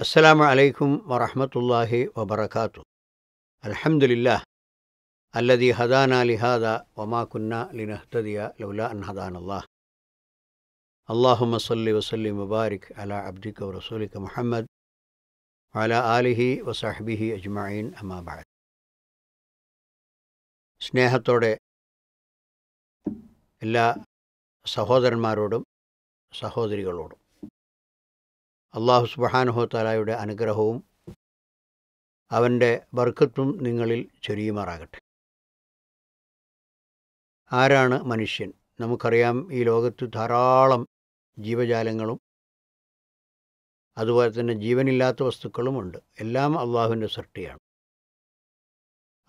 السلام عليكم ورحمة الله وبركاته الحمد لله الذي هدانا لهذا وما كنا لنهتدي لولا أن هدانا الله اللهم صل وسلم وبارك على عبدك ورسولك محمد وعلى آله وصحبه أجمعين أما بعد إلا ما رودم سهودري സഹോദരികളോടും അള്ളാഹു സുബഹാനുഹോ താലായുടെ അനുഗ്രഹവും അവൻ്റെ വർക്കത്വം നിങ്ങളിൽ ചൊരിയുമാറാകട്ടെ ആരാണ് മനുഷ്യൻ നമുക്കറിയാം ഈ ലോകത്ത് ധാരാളം ജീവജാലങ്ങളും അതുപോലെ തന്നെ ജീവനില്ലാത്ത വസ്തുക്കളുമുണ്ട് എല്ലാം അള്ളാഹുവിൻ്റെ സൃഷ്ടിയാണ്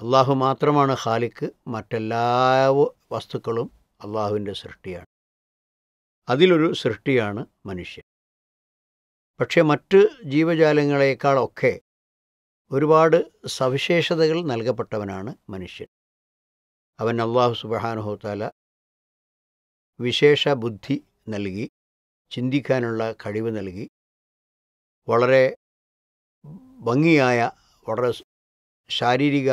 അള്ളാഹു മാത്രമാണ് ഹാലിക്ക് മറ്റെല്ലാ വസ്തുക്കളും അള്ളാഹുവിൻ്റെ സൃഷ്ടിയാണ് അതിലൊരു സൃഷ്ടിയാണ് മനുഷ്യൻ പക്ഷേ മറ്റ് ജീവജാലങ്ങളെക്കാളൊക്കെ ഒരുപാട് സവിശേഷതകൾ നൽകപ്പെട്ടവനാണ് മനുഷ്യൻ അവൻ അള്ളാഹു സുബഹാനുഹോത്താല വിശേഷ ബുദ്ധി നൽകി ചിന്തിക്കാനുള്ള കഴിവ് നൽകി വളരെ ഭംഗിയായ വളരെ ശാരീരിക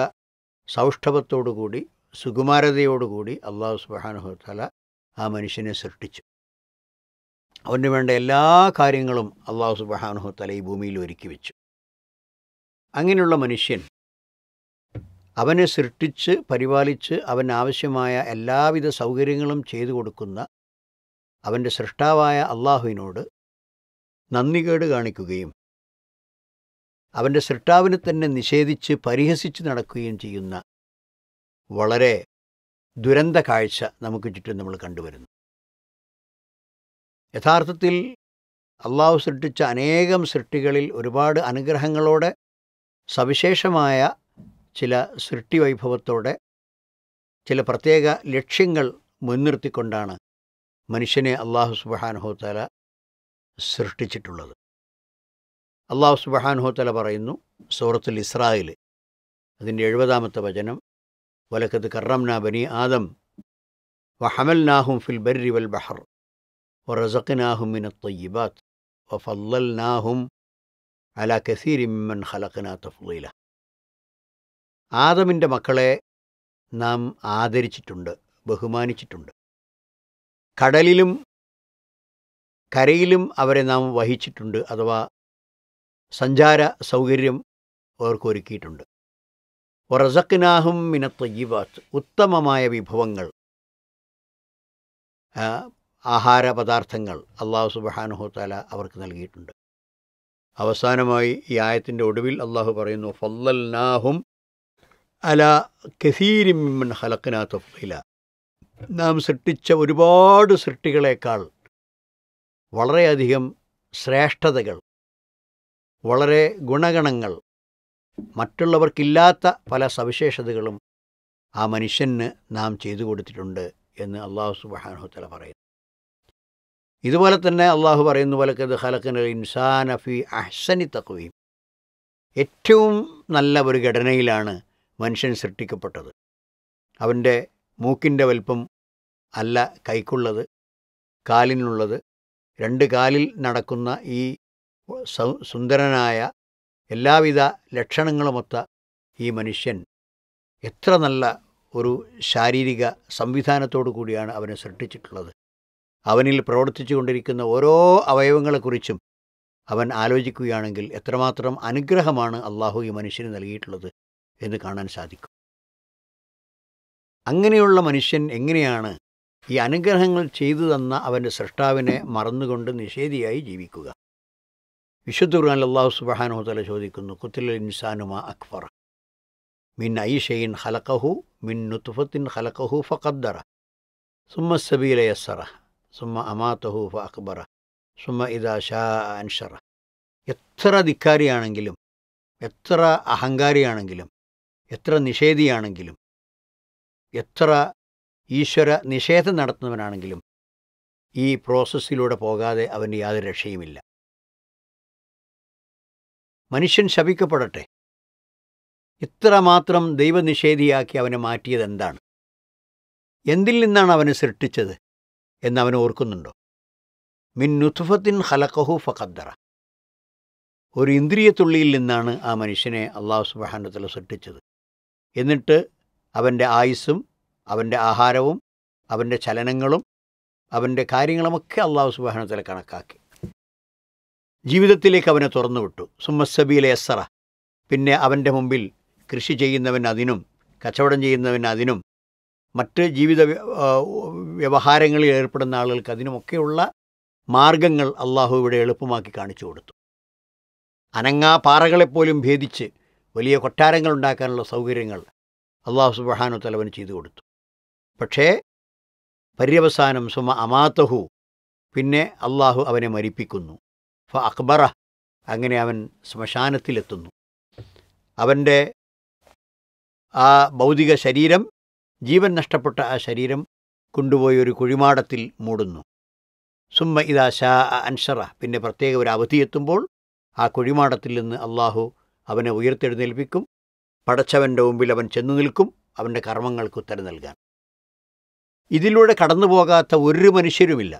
സൗഷ്ഠവത്തോടുകൂടി സുകുമാരതയോടുകൂടി അള്ളാഹു സുബഹാനുഹോത്താല ആ മനുഷ്യനെ സൃഷ്ടിച്ചു അവന് വേണ്ട എല്ലാ കാര്യങ്ങളും അള്ളാഹു സുബാനുഹു തല ഈ ഭൂമിയിൽ ഒരുക്കി വെച്ചു അങ്ങനെയുള്ള മനുഷ്യൻ അവനെ സൃഷ്ടിച്ച് പരിപാലിച്ച് അവന് ആവശ്യമായ എല്ലാവിധ സൗകര്യങ്ങളും ചെയ്തു കൊടുക്കുന്ന അവൻ്റെ സൃഷ്ടാവായ അള്ളാഹുവിനോട് നന്ദികേട് കാണിക്കുകയും അവൻ്റെ സൃഷ്ടാവിനെ തന്നെ നിഷേധിച്ച് പരിഹസിച്ച് നടക്കുകയും ചെയ്യുന്ന വളരെ ദുരന്ത കാഴ്ച നമുക്ക് ചുറ്റും നമ്മൾ കണ്ടുവരുന്നു യഥാർത്ഥത്തിൽ അള്ളാഹു സൃഷ്ടിച്ച അനേകം സൃഷ്ടികളിൽ ഒരുപാട് അനുഗ്രഹങ്ങളോടെ സവിശേഷമായ ചില സൃഷ്ടി വൈഭവത്തോടെ ചില പ്രത്യേക ലക്ഷ്യങ്ങൾ മുൻനിർത്തിക്കൊണ്ടാണ് മനുഷ്യനെ അള്ളാഹു സുബഹാനുഹോത്തല സൃഷ്ടിച്ചിട്ടുള്ളത് അള്ളാഹു സുബഹാനുഹോത്തല പറയുന്നു സൂറത്തുൽ ഇസ്രായേൽ അതിൻ്റെ എഴുപതാമത്തെ വചനം വലക്കത്ത് കറംന ബനി ആദം വഹമൽ നാഹും ഫിൽ ബർരി വൽ ബഹർ വറസഖനാഹുമിന തൊയ്യിബാത്ത് വഫല്ലൽനാഹും അല കസീരിമ്മൻ ഹലഖന തഫ്ലീല ആദമിൻ്റെ മക്കളെ നാം ആദരിച്ചിട്ടുണ്ട് ബഹുമാനിച്ചിട്ടുണ്ട് കടലിലും കരയിലും അവരെ നാം വഹിച്ചിട്ടുണ്ട് അഥവാ സഞ്ചാര സൗകര്യം ഒരുക്കിയിട്ടുണ്ട് ഒറസക്കിനാഹും മിനത്തയ്യവാത്ത് ഉത്തമമായ വിഭവങ്ങൾ ആഹാര പദാർത്ഥങ്ങൾ അള്ളാഹു സുബാനുഹോത്താല അവർക്ക് നൽകിയിട്ടുണ്ട് അവസാനമായി ഈ ആയത്തിൻ്റെ ഒടുവിൽ അള്ളാഹു പറയുന്നു ഫല്ലൽനാഹും അല കസീരിമിൻ ഹലക്കനാ തൊഫില നാം സൃഷ്ടിച്ച ഒരുപാട് സൃഷ്ടികളേക്കാൾ വളരെയധികം ശ്രേഷ്ഠതകൾ വളരെ ഗുണഗണങ്ങൾ മറ്റുള്ളവർക്കില്ലാത്ത പല സവിശേഷതകളും ആ മനുഷ്യന് നാം ചെയ്തു കൊടുത്തിട്ടുണ്ട് എന്ന് അള്ളാഹു സുബാനുഹത്തല പറയുന്നു ഇതുപോലെ തന്നെ അള്ളാഹു പറയുന്ന പോലെ ഹലക്കിന് ഇൻസാൻ അഫി അഹ്സനി തക്വീം ഏറ്റവും നല്ല ഒരു ഘടനയിലാണ് മനുഷ്യൻ സൃഷ്ടിക്കപ്പെട്ടത് അവൻ്റെ മൂക്കിൻ്റെ വലിപ്പം അല്ല കൈക്കുള്ളത് കാലിനുള്ളത് രണ്ട് കാലിൽ നടക്കുന്ന ഈ സുന്ദരനായ എല്ലാവിധ ലക്ഷണങ്ങളുമൊത്ത ഈ മനുഷ്യൻ എത്ര നല്ല ഒരു ശാരീരിക സംവിധാനത്തോടു കൂടിയാണ് അവനെ സൃഷ്ടിച്ചിട്ടുള്ളത് അവനിൽ പ്രവർത്തിച്ചു കൊണ്ടിരിക്കുന്ന ഓരോ അവയവങ്ങളെക്കുറിച്ചും അവൻ ആലോചിക്കുകയാണെങ്കിൽ എത്രമാത്രം അനുഗ്രഹമാണ് അള്ളാഹു ഈ മനുഷ്യന് നൽകിയിട്ടുള്ളത് എന്ന് കാണാൻ സാധിക്കും അങ്ങനെയുള്ള മനുഷ്യൻ എങ്ങനെയാണ് ഈ അനുഗ്രഹങ്ങൾ ചെയ്തു തന്ന അവൻ്റെ സൃഷ്ടാവിനെ മറന്നുകൊണ്ട് നിഷേധിയായി ജീവിക്കുക വിശുദ്ധ ഖുർആൻ അള്ളാഹു സുബാനോ തല ചോദിക്കുന്നു കുത്തിലൽ ഇൻസാനുമ അക്ബർ മിൻ ഐഷയിൻ ഹലക്കഹു മിൻ നുത്തുഫത്തിൻ ഹലക്കഹു ഫഖദ്ദറ സുമ്മസബീലയസറ യസ്സറ സുമ അമാത്തഹു ഫ അക്ബറ സുമ ഇദാ ഷാ അൻഷറ എത്ര ധിക്കാരിയാണെങ്കിലും എത്ര അഹങ്കാരിയാണെങ്കിലും എത്ര നിഷേധിയാണെങ്കിലും എത്ര ഈശ്വര നിഷേധം നടത്തുന്നവനാണെങ്കിലും ഈ പ്രോസസ്സിലൂടെ പോകാതെ അവന് യാതൊരു രക്ഷയുമില്ല മനുഷ്യൻ ശപിക്കപ്പെടട്ടെ ഇത്രമാത്രം ദൈവനിഷേധിയാക്കി അവനെ മാറ്റിയത് എന്താണ് എന്തിൽ നിന്നാണ് അവനെ സൃഷ്ടിച്ചത് എന്നവൻ ഓർക്കുന്നുണ്ടോ മിൻ നുത്തുഫത്തിൻ ഹലക്കഹു ഫഖദ്ദറ ഒരു ഇന്ദ്രിയത്തുള്ളിയിൽ നിന്നാണ് ആ മനുഷ്യനെ അള്ളാഹു സുബാനത്തിൽ സൃഷ്ടിച്ചത് എന്നിട്ട് അവൻ്റെ ആയുസ്സും അവൻ്റെ ആഹാരവും അവൻ്റെ ചലനങ്ങളും അവൻ്റെ കാര്യങ്ങളുമൊക്കെ അള്ളാഹു സുബാനത്തിൽ കണക്കാക്കി ജീവിതത്തിലേക്ക് അവനെ തുറന്നുവിട്ടു സുമ്മസബിയിലെ എസ്സറ പിന്നെ അവൻ്റെ മുമ്പിൽ കൃഷി ചെയ്യുന്നവൻ അതിനും കച്ചവടം ചെയ്യുന്നവൻ അതിനും മറ്റ് ജീവിത വ്യവഹാരങ്ങളിൽ ഏർപ്പെടുന്ന ആളുകൾക്ക് അതിനുമൊക്കെയുള്ള മാർഗങ്ങൾ അള്ളാഹു ഇവിടെ എളുപ്പമാക്കി കാണിച്ചു കൊടുത്തു അനങ്ങാ പാറകളെപ്പോലും ഭേദിച്ച് വലിയ കൊട്ടാരങ്ങൾ ഉണ്ടാക്കാനുള്ള സൗകര്യങ്ങൾ അള്ളാഹു സുബഹാനു തലവന് ചെയ്തു കൊടുത്തു പക്ഷേ പര്യവസാനം സുമ അമാത്തഹു പിന്നെ അള്ളാഹു അവനെ മരിപ്പിക്കുന്നു ഫ അക്ബറ അങ്ങനെ അവൻ ശ്മശാനത്തിലെത്തുന്നു അവൻ്റെ ആ ഭൗതിക ശരീരം ജീവൻ നഷ്ടപ്പെട്ട ആ ശരീരം കൊണ്ടുപോയി ഒരു കുഴിമാടത്തിൽ മൂടുന്നു സുമ്മ ഇതാ ഷാ അൻഷറ പിന്നെ പ്രത്യേക ഒരു എത്തുമ്പോൾ ആ കുഴിമാടത്തിൽ നിന്ന് അള്ളാഹു അവനെ ഉയർത്തെഴുന്നേൽപ്പിക്കും പടച്ചവൻ്റെ മുമ്പിൽ അവൻ ചെന്നു നിൽക്കും അവൻ്റെ കർമ്മങ്ങൾക്ക് ഉത്തരം നൽകാൻ ഇതിലൂടെ കടന്നു പോകാത്ത ഒരു മനുഷ്യരുമില്ല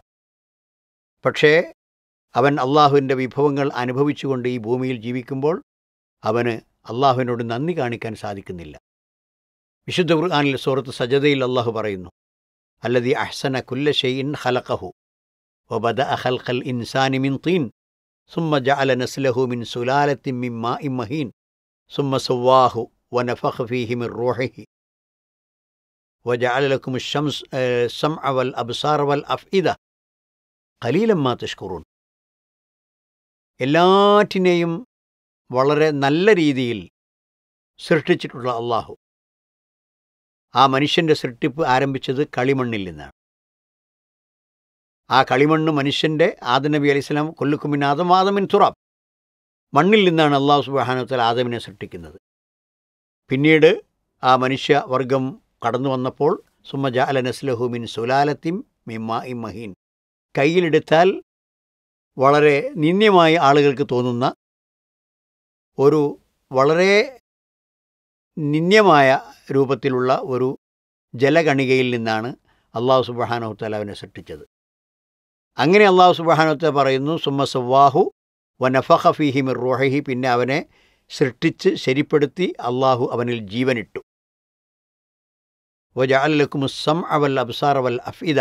പക്ഷേ അവൻ അള്ളാഹുവിൻ്റെ വിഭവങ്ങൾ അനുഭവിച്ചുകൊണ്ട് ഈ ഭൂമിയിൽ ജീവിക്കുമ്പോൾ അവന് അള്ളാഹുവിനോട് നന്ദി കാണിക്കാൻ സാധിക്കുന്നില്ല വിശുദ്ധ ഖുർആാനിൽ സൂറത്ത് സജതയിൽ അള്ളാഹു പറയുന്നു അല്ലതി അഹ്സന കുല്ല ഷെയ്ൻ ഖലഖഹു വബദ അഹൽഖൽ ഇൻസാനി മിൻ തീൻ സുമ്മ ജഅല നസ്ലഹു മിൻ സുലാലത്തി മിൻ മാ മഹീൻ സുമ്മ സുവാഹു വനഫഖ് ഫീഹി മിൻ റൂഹിഹി وجعل لكم الشمس السمع والأبصار والأفئدة قليلا ما تشكرون എല്ലാറ്റിനെയും വളരെ നല്ല രീതിയിൽ സൃഷ്ടിച്ചിട്ടുള്ള അള്ളാഹു ആ മനുഷ്യൻ്റെ സൃഷ്ടിപ്പ് ആരംഭിച്ചത് കളിമണ്ണിൽ നിന്നാണ് ആ കളിമണ്ണ് മനുഷ്യൻ്റെ ആദനബി അലൈഹി സ്വലാം കൊല്ലുക്കുമിൻ ആദം ആദമിൻ തുറാബ് മണ്ണിൽ നിന്നാണ് അള്ളാഹു സുബാനുത്തൽ ആദമിനെ സൃഷ്ടിക്കുന്നത് പിന്നീട് ആ മനുഷ്യവർഗം കടന്നു വന്നപ്പോൾ സുമജ അല നസ്ലഹുമിൻ സുലാലത്തിം മിമ്മ മഹീൻ കയ്യിലെടുത്താൽ വളരെ നിന്ദ്യമായി ആളുകൾക്ക് തോന്നുന്ന ഒരു വളരെ നിന്യമായ രൂപത്തിലുള്ള ഒരു ജലഗണികയിൽ നിന്നാണ് അള്ളാഹു സുബാനോത്തല അവനെ സൃഷ്ടിച്ചത് അങ്ങനെ അള്ളാഹു സുബാനോത്തല പറയുന്നു സുമ സുവാഹു വ നഫഹഫിഹി മിർ റോഹഹി പിന്നെ അവനെ സൃഷ്ടിച്ച് ശരിപ്പെടുത്തി അള്ളാഹു അവനിൽ ജീവനിട്ടു വജാലക്കുമുസം അവൽ അബ്സാർ അവൽ അഫീദ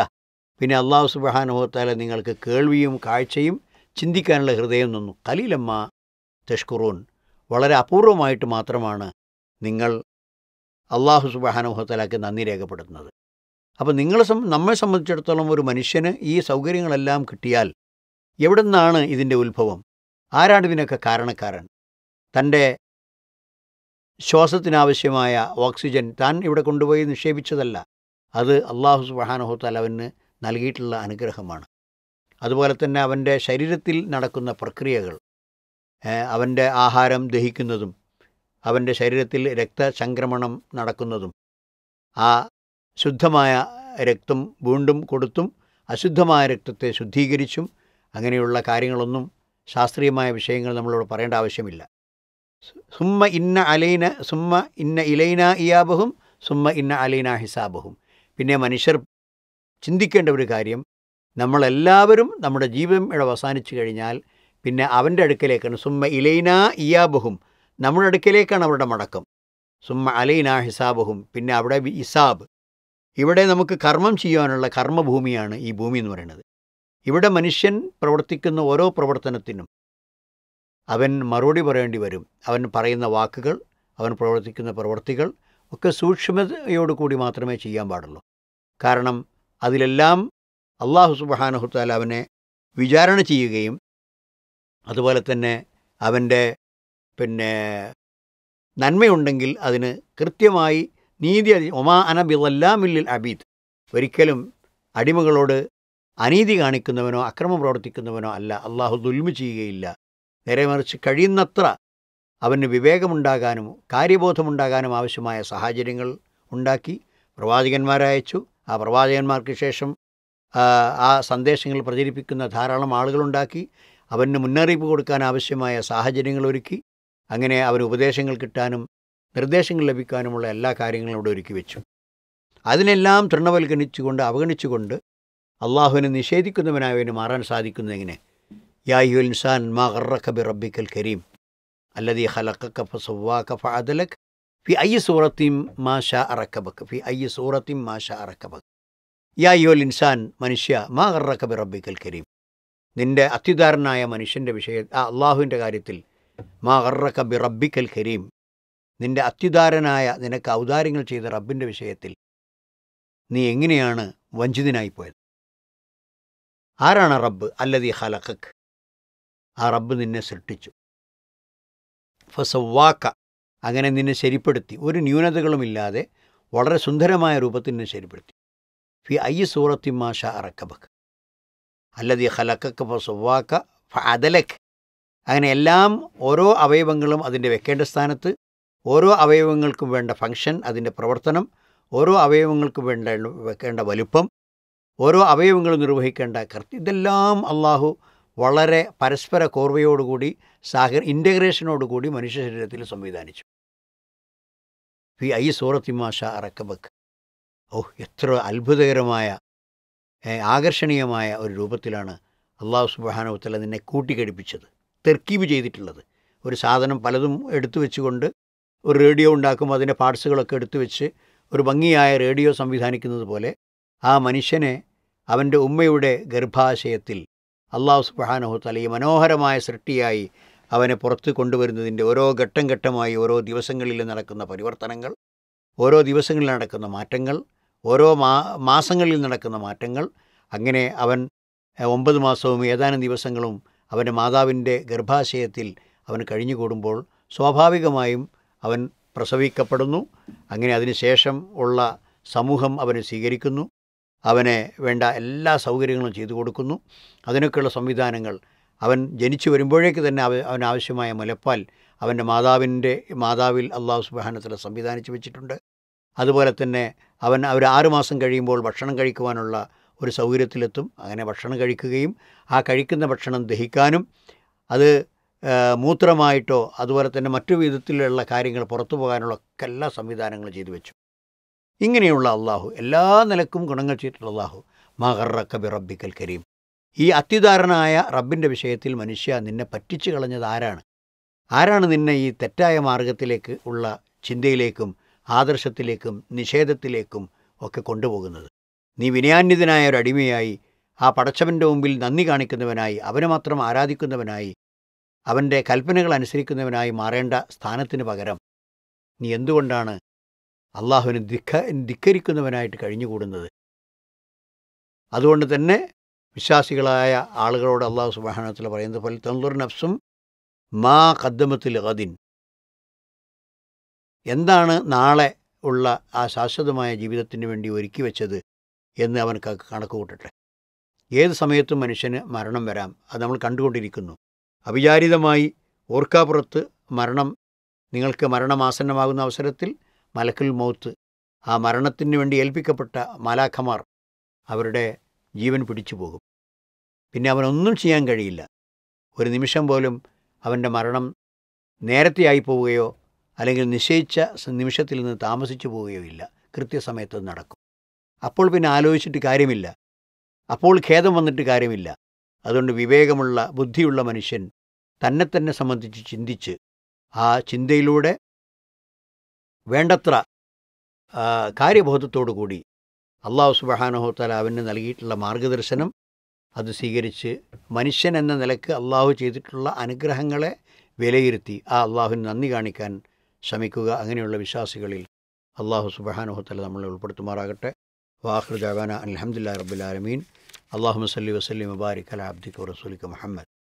പിന്നെ അള്ളാഹു സുബാനുഭവത്താല നിങ്ങൾക്ക് കേൾവിയും കാഴ്ചയും ചിന്തിക്കാനുള്ള ഹൃദയം നിന്നു കലീലമ്മ തഷ്കുറൂൻ വളരെ അപൂർവമായിട്ട് മാത്രമാണ് നിങ്ങൾ അള്ളാഹു സുബാനുഹത്തലാക്കി നന്ദി രേഖപ്പെടുത്തുന്നത് അപ്പോൾ നിങ്ങളെ നമ്മെ സംബന്ധിച്ചിടത്തോളം ഒരു മനുഷ്യന് ഈ സൗകര്യങ്ങളെല്ലാം കിട്ടിയാൽ എവിടെ നിന്നാണ് ഇതിൻ്റെ ഉത്ഭവം ആരാണ് ഇതിനൊക്കെ കാരണക്കാരൻ തൻ്റെ ശ്വാസത്തിനാവശ്യമായ ഓക്സിജൻ താൻ ഇവിടെ കൊണ്ടുപോയി നിക്ഷേപിച്ചതല്ല അത് അള്ളാഹു സുബാനുഹോത്താൽ അവന് നൽകിയിട്ടുള്ള അനുഗ്രഹമാണ് അതുപോലെ തന്നെ അവൻ്റെ ശരീരത്തിൽ നടക്കുന്ന പ്രക്രിയകൾ അവൻ്റെ ആഹാരം ദഹിക്കുന്നതും അവൻ്റെ ശരീരത്തിൽ രക്തസംക്രമണം നടക്കുന്നതും ആ ശുദ്ധമായ രക്തം വീണ്ടും കൊടുത്തും അശുദ്ധമായ രക്തത്തെ ശുദ്ധീകരിച്ചും അങ്ങനെയുള്ള കാര്യങ്ങളൊന്നും ശാസ്ത്രീയമായ വിഷയങ്ങൾ നമ്മളോട് പറയേണ്ട ആവശ്യമില്ല സുമ്മ ഇന്ന അലൈന സുമ്മ ഇന്ന ഇലൈന ഇയാബഹും സുമ്മ ഇന്ന അലൈന ഹിസാബഹും പിന്നെ മനുഷ്യർ ചിന്തിക്കേണ്ട ഒരു കാര്യം നമ്മളെല്ലാവരും നമ്മുടെ ജീവിതം ഇവിടെ അവസാനിച്ചു കഴിഞ്ഞാൽ പിന്നെ അവൻ്റെ അടുക്കലേക്കാണ് സുമ്മ ഇലൈന ഇയാബഹും നമ്മുടെ അടുക്കിലേക്കാണ് അവരുടെ മടക്കം സുമ അലൈന ഹിസാബഹും പിന്നെ അവിടെ ഇസാബ് ഇവിടെ നമുക്ക് കർമ്മം ചെയ്യുവാനുള്ള കർമ്മഭൂമിയാണ് ഈ ഭൂമി എന്ന് പറയുന്നത് ഇവിടെ മനുഷ്യൻ പ്രവർത്തിക്കുന്ന ഓരോ പ്രവർത്തനത്തിനും അവൻ മറുപടി പറയേണ്ടി വരും അവൻ പറയുന്ന വാക്കുകൾ അവൻ പ്രവർത്തിക്കുന്ന പ്രവൃത്തികൾ ഒക്കെ സൂക്ഷ്മതയോടുകൂടി മാത്രമേ ചെയ്യാൻ പാടുള്ളൂ കാരണം അതിലെല്ലാം അള്ളാഹു സുബാനഹുത്താൽ അവനെ വിചാരണ ചെയ്യുകയും അതുപോലെ തന്നെ അവൻ്റെ പിന്നെ നന്മയുണ്ടെങ്കിൽ അതിന് കൃത്യമായി നീതി ഒമാ മില്ലിൽ അബീദ് ഒരിക്കലും അടിമകളോട് അനീതി കാണിക്കുന്നവനോ അക്രമം പ്രവർത്തിക്കുന്നവനോ അല്ല അള്ളാഹു ദുൽമു ചെയ്യുകയില്ല നേരെ മറിച്ച് കഴിയുന്നത്ര അവന് വിവേകമുണ്ടാകാനും കാര്യബോധമുണ്ടാകാനും ആവശ്യമായ സാഹചര്യങ്ങൾ ഉണ്ടാക്കി പ്രവാചകന്മാരയച്ചു ആ പ്രവാചകന്മാർക്ക് ശേഷം ആ സന്ദേശങ്ങൾ പ്രചരിപ്പിക്കുന്ന ധാരാളം ആളുകളുണ്ടാക്കി അവന് മുന്നറിയിപ്പ് കൊടുക്കാൻ ആവശ്യമായ സാഹചര്യങ്ങൾ ഒരുക്കി അങ്ങനെ അവർ ഉപദേശങ്ങൾ കിട്ടാനും നിർദ്ദേശങ്ങൾ ലഭിക്കാനുമുള്ള എല്ലാ കാര്യങ്ങളും അവിടെ ഒരുക്കി വെച്ചു അതിനെല്ലാം തൃണവൽഗണിച്ചുകൊണ്ട് അവഗണിച്ചുകൊണ്ട് അള്ളാഹുവിനെ നിഷേധിക്കുന്നവനായവന് മാറാൻ സാധിക്കുന്നതെങ്ങനെ യായുൽ ഇൻസാൻ മാ ഖബി റബ്ബിക്കൽ കരീം അല്ലതി ഹലക്ക ഫസവാക്ക ഫഅദലക് ഫി ഐ സൂറത്തിം മാ ഷാ അറക്കബക്ക് ഫി ഐ സൂറത്തിം മാ ഷാ അറക്കബക്ക് യായുൽ ഇൻസാൻ മനുഷ്യ മാ ഖബി റബ്ബിക്കൽ കരീം നിന്റെ അത്യുദാരനായ മനുഷ്യൻ്റെ വിഷയ അള്ളാഹുവിൻ്റെ കാര്യത്തിൽ മാ അറക്ക ബി റബ്ബിക്കൽ കരീം നിന്റെ അത്യുദാരനായ നിനക്ക് ഔദാര്യങ്ങൾ ചെയ്ത റബ്ബിൻ്റെ വിഷയത്തിൽ നീ എങ്ങനെയാണ് വഞ്ചിതനായിപ്പോയത് ആരാണ് റബ്ബ് അല്ലതി ഹലഖക്ക് ആ റബ്ബ് നിന്നെ സൃഷ്ടിച്ചു ഫസവാക്ക അങ്ങനെ നിന്നെ ശരിപ്പെടുത്തി ഒരു ന്യൂനതകളുമില്ലാതെ വളരെ സുന്ദരമായ രൂപത്തിൽ നിന്നെ ശരിപ്പെടുത്തി ഫി അയ്യ സൂറത്തിമാഷ മാഷ അറക്കബക്ക് അല്ലതി ഹലക്കക്ക് ഫസവാക്ക ഫ അദലക്ക് അങ്ങനെ എല്ലാം ഓരോ അവയവങ്ങളും അതിൻ്റെ വെക്കേണ്ട സ്ഥാനത്ത് ഓരോ അവയവങ്ങൾക്കും വേണ്ട ഫങ്ഷൻ അതിൻ്റെ പ്രവർത്തനം ഓരോ അവയവങ്ങൾക്കും വേണ്ട വെക്കേണ്ട വലുപ്പം ഓരോ അവയവങ്ങൾ നിർവഹിക്കേണ്ട കൃത്യം ഇതെല്ലാം അള്ളാഹു വളരെ പരസ്പര കോർവയോടുകൂടി സാഹ ഇൻ്റഗ്രേഷനോടുകൂടി മനുഷ്യ ശരീരത്തിൽ സംവിധാനിച്ചു ഫി ഐ സൂറത്തിമാഷ അറക്കബക്ക് ഓഹ് എത്ര അത്ഭുതകരമായ ആകർഷണീയമായ ഒരു രൂപത്തിലാണ് അള്ളാഹു സുബാനുത്തല നിന്നെ കൂട്ടിക്കടിപ്പിച്ചത് തെർക്കീവ് ചെയ്തിട്ടുള്ളത് ഒരു സാധനം പലതും എടുത്തു വെച്ചുകൊണ്ട് ഒരു റേഡിയോ ഉണ്ടാക്കുമ്പോൾ അതിൻ്റെ പാർട്സുകളൊക്കെ എടുത്തു വെച്ച് ഒരു ഭംഗിയായ റേഡിയോ സംവിധാനിക്കുന്നത് പോലെ ആ മനുഷ്യനെ അവൻ്റെ ഉമ്മയുടെ ഗർഭാശയത്തിൽ അള്ളാഹു സുബാനഹുത്തല ഈ മനോഹരമായ സൃഷ്ടിയായി അവനെ പുറത്ത് കൊണ്ടുവരുന്നതിൻ്റെ ഓരോ ഘട്ടം ഘട്ടമായി ഓരോ ദിവസങ്ങളിൽ നടക്കുന്ന പരിവർത്തനങ്ങൾ ഓരോ ദിവസങ്ങളിൽ നടക്കുന്ന മാറ്റങ്ങൾ ഓരോ മാ മാസങ്ങളിൽ നടക്കുന്ന മാറ്റങ്ങൾ അങ്ങനെ അവൻ ഒമ്പത് മാസവും ഏതാനും ദിവസങ്ങളും അവൻ്റെ മാതാവിൻ്റെ ഗർഭാശയത്തിൽ അവൻ കഴിഞ്ഞുകൂടുമ്പോൾ സ്വാഭാവികമായും അവൻ പ്രസവിക്കപ്പെടുന്നു അങ്ങനെ അതിനുശേഷം ഉള്ള സമൂഹം അവനെ സ്വീകരിക്കുന്നു അവനെ വേണ്ട എല്ലാ സൗകര്യങ്ങളും ചെയ്തു കൊടുക്കുന്നു അതിനൊക്കെയുള്ള സംവിധാനങ്ങൾ അവൻ ജനിച്ചു വരുമ്പോഴേക്ക് തന്നെ അവ അവനാവശ്യമായ മുലപ്പാൽ അവൻ്റെ മാതാവിൻ്റെ മാതാവിൽ അള്ളാഹു സുബാനത്തിൽ സംവിധാനിച്ചു വെച്ചിട്ടുണ്ട് അതുപോലെ തന്നെ അവൻ അവർ ആറുമാസം കഴിയുമ്പോൾ ഭക്ഷണം കഴിക്കുവാനുള്ള ഒരു സൗകര്യത്തിലെത്തും അങ്ങനെ ഭക്ഷണം കഴിക്കുകയും ആ കഴിക്കുന്ന ഭക്ഷണം ദഹിക്കാനും അത് മൂത്രമായിട്ടോ അതുപോലെ തന്നെ മറ്റു വിധത്തിലുള്ള കാര്യങ്ങൾ പുറത്തു പോകാനുള്ള ഒക്കെ എല്ലാ സംവിധാനങ്ങളും ചെയ്തു വെച്ചു ഇങ്ങനെയുള്ള അള്ളാഹു എല്ലാ നിലക്കും ഗുണങ്ങൾ ചെയ്തിട്ടുള്ള അള്ളാഹു റക്കബി റബ്ബിക്കൽ കരീം ഈ അത്യുദാരണായ റബ്ബിൻ്റെ വിഷയത്തിൽ മനുഷ്യ നിന്നെ പറ്റിച്ചു കളഞ്ഞത് ആരാണ് ആരാണ് നിന്നെ ഈ തെറ്റായ മാർഗത്തിലേക്ക് ഉള്ള ചിന്തയിലേക്കും ആദർശത്തിലേക്കും നിഷേധത്തിലേക്കും ഒക്കെ കൊണ്ടുപോകുന്നത് നീ വിനയാന്യതനായ ഒരു അടിമയായി ആ പടച്ചവൻ്റെ മുമ്പിൽ നന്ദി കാണിക്കുന്നവനായി അവനെ മാത്രം ആരാധിക്കുന്നവനായി അവൻ്റെ കൽപ്പനകൾ അനുസരിക്കുന്നവനായി മാറേണ്ട സ്ഥാനത്തിന് പകരം നീ എന്തുകൊണ്ടാണ് അള്ളാഹുവിന് ധിക്ക ധിക്കരിക്കുന്നവനായിട്ട് കഴിഞ്ഞുകൂടുന്നത് അതുകൊണ്ട് തന്നെ വിശ്വാസികളായ ആളുകളോട് അള്ളാഹു സുബാനത്തിൽ പറയുന്നത് പോലെ തന്തുർ നഫ്സും മാ കദ്ദമത്തിൽ ഗദിൻ എന്താണ് നാളെ ഉള്ള ആ ശാശ്വതമായ ജീവിതത്തിന് വേണ്ടി ഒരുക്കി വെച്ചത് എന്ന് അവൻ കണക്ക് കൂട്ടട്ടെ ഏത് സമയത്തും മനുഷ്യന് മരണം വരാം അത് നമ്മൾ കണ്ടുകൊണ്ടിരിക്കുന്നു അവിചാരിതമായി ഓർക്കാപ്പുറത്ത് മരണം നിങ്ങൾക്ക് മരണമാസന്നമാകുന്ന അവസരത്തിൽ മലക്കിൽ മൗത്ത് ആ മരണത്തിന് വേണ്ടി ഏൽപ്പിക്കപ്പെട്ട മാലാഖമാർ അവരുടെ ജീവൻ പിടിച്ചു പോകും പിന്നെ അവനൊന്നും ചെയ്യാൻ കഴിയില്ല ഒരു നിമിഷം പോലും അവൻ്റെ മരണം നേരത്തെയായി പോവുകയോ അല്ലെങ്കിൽ നിശ്ചയിച്ച നിമിഷത്തിൽ നിന്ന് താമസിച്ചു പോവുകയോ ഇല്ല കൃത്യസമയത്ത് നടക്കും അപ്പോൾ പിന്നെ ആലോചിച്ചിട്ട് കാര്യമില്ല അപ്പോൾ ഖേദം വന്നിട്ട് കാര്യമില്ല അതുകൊണ്ട് വിവേകമുള്ള ബുദ്ധിയുള്ള മനുഷ്യൻ തന്നെ തന്നെ സംബന്ധിച്ച് ചിന്തിച്ച് ആ ചിന്തയിലൂടെ വേണ്ടത്ര കാര്യബോധത്തോടു കൂടി അള്ളാഹു സുബഹാനഹോത്തല അവന് നൽകിയിട്ടുള്ള മാർഗദർശനം അത് സ്വീകരിച്ച് മനുഷ്യൻ എന്ന നിലക്ക് അള്ളാഹു ചെയ്തിട്ടുള്ള അനുഗ്രഹങ്ങളെ വിലയിരുത്തി ആ അള്ളാഹുവിന് നന്ദി കാണിക്കാൻ ശ്രമിക്കുക അങ്ങനെയുള്ള വിശ്വാസികളിൽ അള്ളാഹു സുബഹാനഹോത്തല നമ്മളെ ഉൾപ്പെടുത്തുമാറാകട്ടെ واخر دعوانا ان الحمد لله رب العالمين اللهم صل وسلم وبارك على عبدك ورسولك محمد